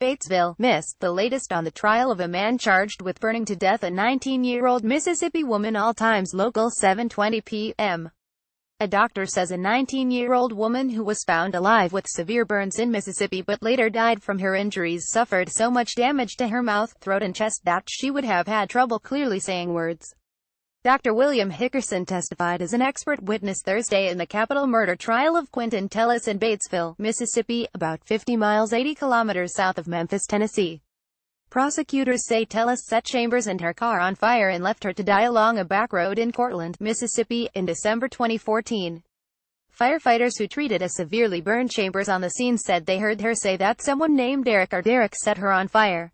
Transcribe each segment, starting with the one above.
Batesville, Miss, the latest on the trial of a man charged with burning to death a 19-year-old Mississippi woman all times local 7.20 p.m. A doctor says a 19-year-old woman who was found alive with severe burns in Mississippi but later died from her injuries suffered so much damage to her mouth, throat and chest that she would have had trouble clearly saying words. Dr. William Hickerson testified as an expert witness Thursday in the capital murder trial of Quentin Tellis in Batesville, Mississippi, about 50 miles 80 kilometers south of Memphis, Tennessee. Prosecutors say Tellis set Chambers and her car on fire and left her to die along a back road in Cortland, Mississippi, in December 2014. Firefighters who treated a severely burned Chambers on the scene said they heard her say that someone named Derek or Derek set her on fire.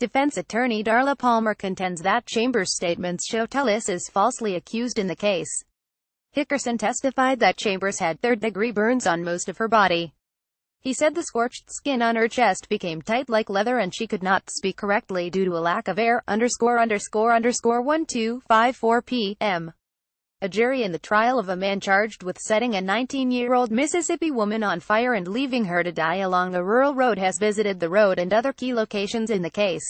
Defense attorney Darla Palmer contends that Chambers' statements show Tellis is falsely accused in the case. Hickerson testified that Chambers had third-degree burns on most of her body. He said the scorched skin on her chest became tight like leather and she could not speak correctly due to a lack of air, underscore underscore underscore 1254 p.m a jury in the trial of a man charged with setting a 19-year-old Mississippi woman on fire and leaving her to die along a rural road has visited the road and other key locations in the case.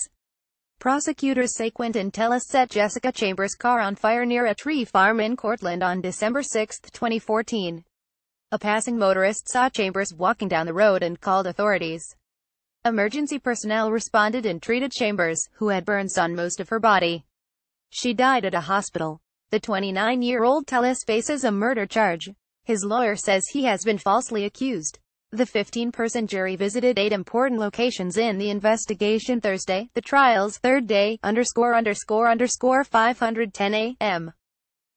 Prosecutors say Quentin Tellis set Jessica Chambers' car on fire near a tree farm in Cortland on December 6, 2014. A passing motorist saw Chambers walking down the road and called authorities. Emergency personnel responded and treated Chambers, who had burns on most of her body. She died at a hospital. The 29-year-old Telles faces a murder charge. His lawyer says he has been falsely accused. The 15-person jury visited eight important locations in the investigation Thursday, the trial's third day, underscore underscore underscore 510 a.m.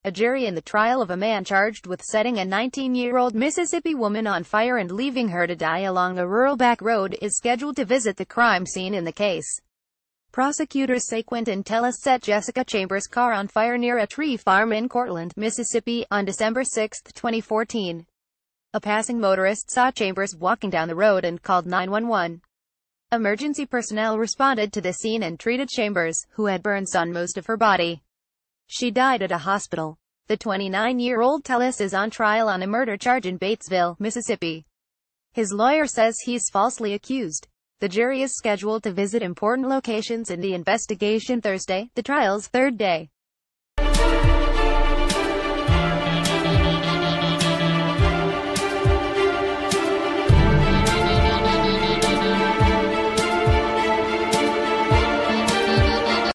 A jury in the trial of a man charged with setting a 19-year-old Mississippi woman on fire and leaving her to die along a rural back road is scheduled to visit the crime scene in the case. Prosecutors say Quintin Tellis set Jessica Chambers' car on fire near a tree farm in Cortland, Mississippi, on December 6, 2014. A passing motorist saw Chambers walking down the road and called 911. Emergency personnel responded to the scene and treated Chambers, who had burns on most of her body. She died at a hospital. The 29-year-old Tellis is on trial on a murder charge in Batesville, Mississippi. His lawyer says he's falsely accused. The jury is scheduled to visit important locations in the investigation Thursday, the trial's third day.